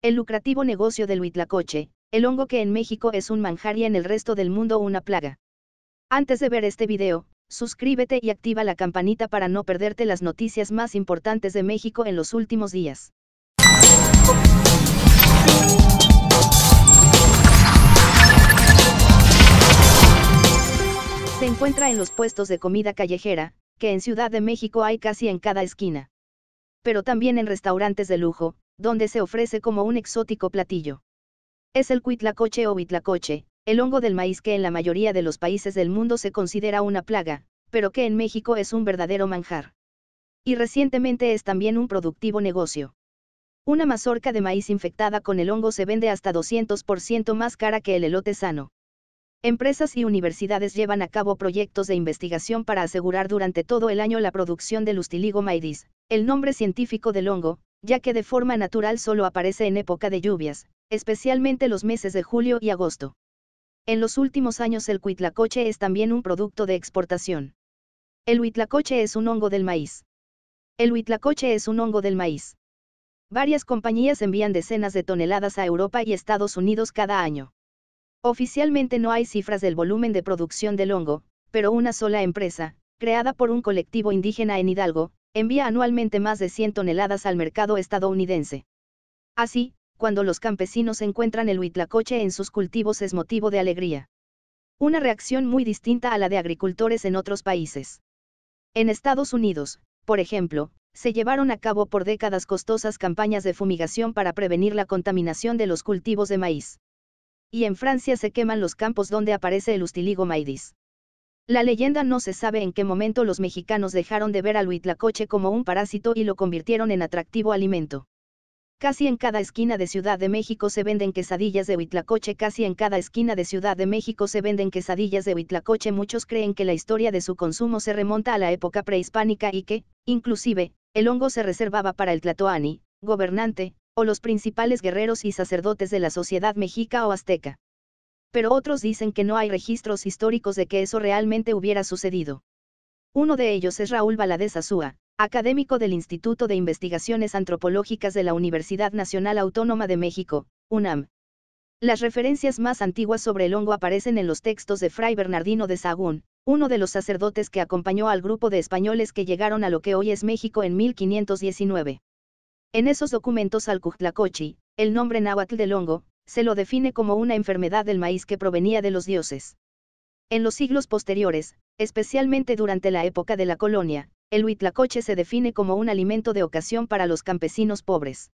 El lucrativo negocio del huitlacoche, el hongo que en México es un manjar y en el resto del mundo una plaga. Antes de ver este video, suscríbete y activa la campanita para no perderte las noticias más importantes de México en los últimos días. Se encuentra en los puestos de comida callejera, que en Ciudad de México hay casi en cada esquina. Pero también en restaurantes de lujo, donde se ofrece como un exótico platillo. Es el cuitlacoche o bitlacoche, el hongo del maíz que en la mayoría de los países del mundo se considera una plaga, pero que en México es un verdadero manjar. Y recientemente es también un productivo negocio. Una mazorca de maíz infectada con el hongo se vende hasta 200% más cara que el elote sano. Empresas y universidades llevan a cabo proyectos de investigación para asegurar durante todo el año la producción del ustiligo maidis, el nombre científico del hongo, ya que de forma natural solo aparece en época de lluvias, especialmente los meses de julio y agosto. En los últimos años el cuitlacoche es también un producto de exportación. El huitlacoche es un hongo del maíz. El huitlacoche es un hongo del maíz. Varias compañías envían decenas de toneladas a Europa y Estados Unidos cada año. Oficialmente no hay cifras del volumen de producción del hongo, pero una sola empresa, creada por un colectivo indígena en Hidalgo, envía anualmente más de 100 toneladas al mercado estadounidense. Así, cuando los campesinos encuentran el huitlacoche en sus cultivos es motivo de alegría. Una reacción muy distinta a la de agricultores en otros países. En Estados Unidos, por ejemplo, se llevaron a cabo por décadas costosas campañas de fumigación para prevenir la contaminación de los cultivos de maíz. Y en Francia se queman los campos donde aparece el ustiligo maidis. La leyenda no se sabe en qué momento los mexicanos dejaron de ver al huitlacoche como un parásito y lo convirtieron en atractivo alimento. Casi en cada esquina de Ciudad de México se venden quesadillas de Huitlacoche, casi en cada esquina de Ciudad de México se venden quesadillas de Huitlacoche. Muchos creen que la historia de su consumo se remonta a la época prehispánica y que, inclusive, el hongo se reservaba para el Tlatoani, gobernante, o los principales guerreros y sacerdotes de la sociedad mexica o azteca pero otros dicen que no hay registros históricos de que eso realmente hubiera sucedido. Uno de ellos es Raúl Valadez Azúa, académico del Instituto de Investigaciones Antropológicas de la Universidad Nacional Autónoma de México, UNAM. Las referencias más antiguas sobre el hongo aparecen en los textos de Fray Bernardino de Sahagún, uno de los sacerdotes que acompañó al grupo de españoles que llegaron a lo que hoy es México en 1519. En esos documentos Alcuhtlacochi, el nombre náhuatl del hongo, se lo define como una enfermedad del maíz que provenía de los dioses. En los siglos posteriores, especialmente durante la época de la colonia, el huitlacoche se define como un alimento de ocasión para los campesinos pobres.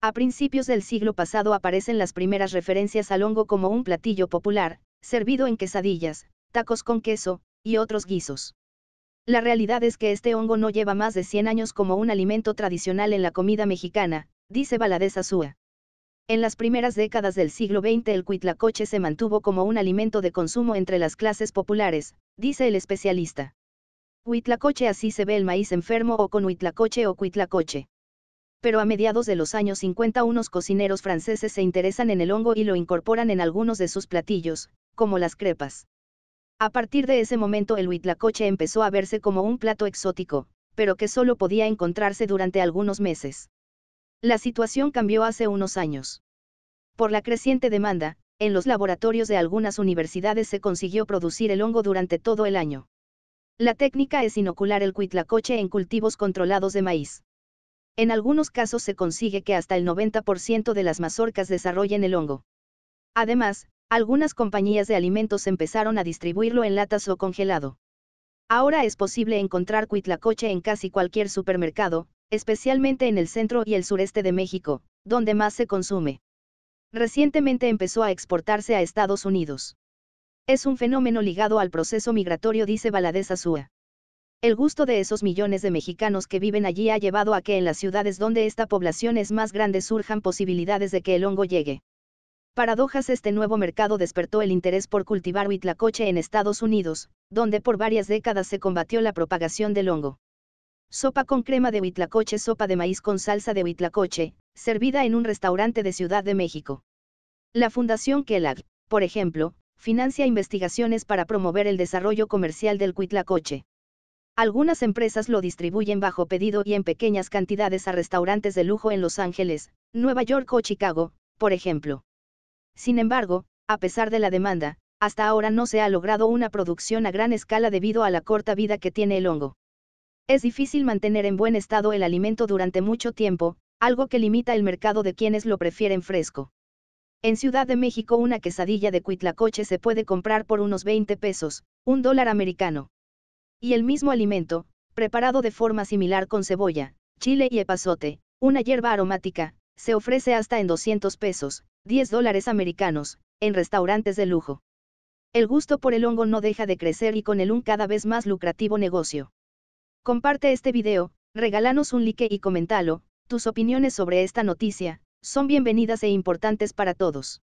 A principios del siglo pasado aparecen las primeras referencias al hongo como un platillo popular, servido en quesadillas, tacos con queso, y otros guisos. La realidad es que este hongo no lleva más de 100 años como un alimento tradicional en la comida mexicana, dice Valadez Azúa. En las primeras décadas del siglo XX el cuitlacoche se mantuvo como un alimento de consumo entre las clases populares, dice el especialista. Huitlacoche así se ve el maíz enfermo o con huitlacoche o cuitlacoche. Pero a mediados de los años 50 unos cocineros franceses se interesan en el hongo y lo incorporan en algunos de sus platillos, como las crepas. A partir de ese momento el huitlacoche empezó a verse como un plato exótico, pero que solo podía encontrarse durante algunos meses. La situación cambió hace unos años. Por la creciente demanda, en los laboratorios de algunas universidades se consiguió producir el hongo durante todo el año. La técnica es inocular el cuitlacoche en cultivos controlados de maíz. En algunos casos se consigue que hasta el 90% de las mazorcas desarrollen el hongo. Además, algunas compañías de alimentos empezaron a distribuirlo en latas o congelado. Ahora es posible encontrar cuitlacoche en casi cualquier supermercado, especialmente en el centro y el sureste de México, donde más se consume. Recientemente empezó a exportarse a Estados Unidos. Es un fenómeno ligado al proceso migratorio, dice Valadez Azúa. El gusto de esos millones de mexicanos que viven allí ha llevado a que en las ciudades donde esta población es más grande surjan posibilidades de que el hongo llegue. Paradojas este nuevo mercado despertó el interés por cultivar huitlacoche en Estados Unidos, donde por varias décadas se combatió la propagación del hongo. Sopa con crema de huitlacoche, sopa de maíz con salsa de huitlacoche, servida en un restaurante de Ciudad de México. La Fundación Kellogg, por ejemplo, financia investigaciones para promover el desarrollo comercial del huitlacoche. Algunas empresas lo distribuyen bajo pedido y en pequeñas cantidades a restaurantes de lujo en Los Ángeles, Nueva York o Chicago, por ejemplo. Sin embargo, a pesar de la demanda, hasta ahora no se ha logrado una producción a gran escala debido a la corta vida que tiene el hongo. Es difícil mantener en buen estado el alimento durante mucho tiempo, algo que limita el mercado de quienes lo prefieren fresco. En Ciudad de México una quesadilla de cuitlacoche se puede comprar por unos 20 pesos, un dólar americano. Y el mismo alimento, preparado de forma similar con cebolla, chile y epazote, una hierba aromática, se ofrece hasta en 200 pesos, 10 dólares americanos, en restaurantes de lujo. El gusto por el hongo no deja de crecer y con el un cada vez más lucrativo negocio. Comparte este video, regálanos un like y comentalo, tus opiniones sobre esta noticia, son bienvenidas e importantes para todos.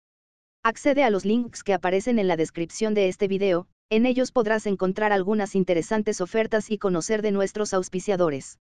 Accede a los links que aparecen en la descripción de este video, en ellos podrás encontrar algunas interesantes ofertas y conocer de nuestros auspiciadores.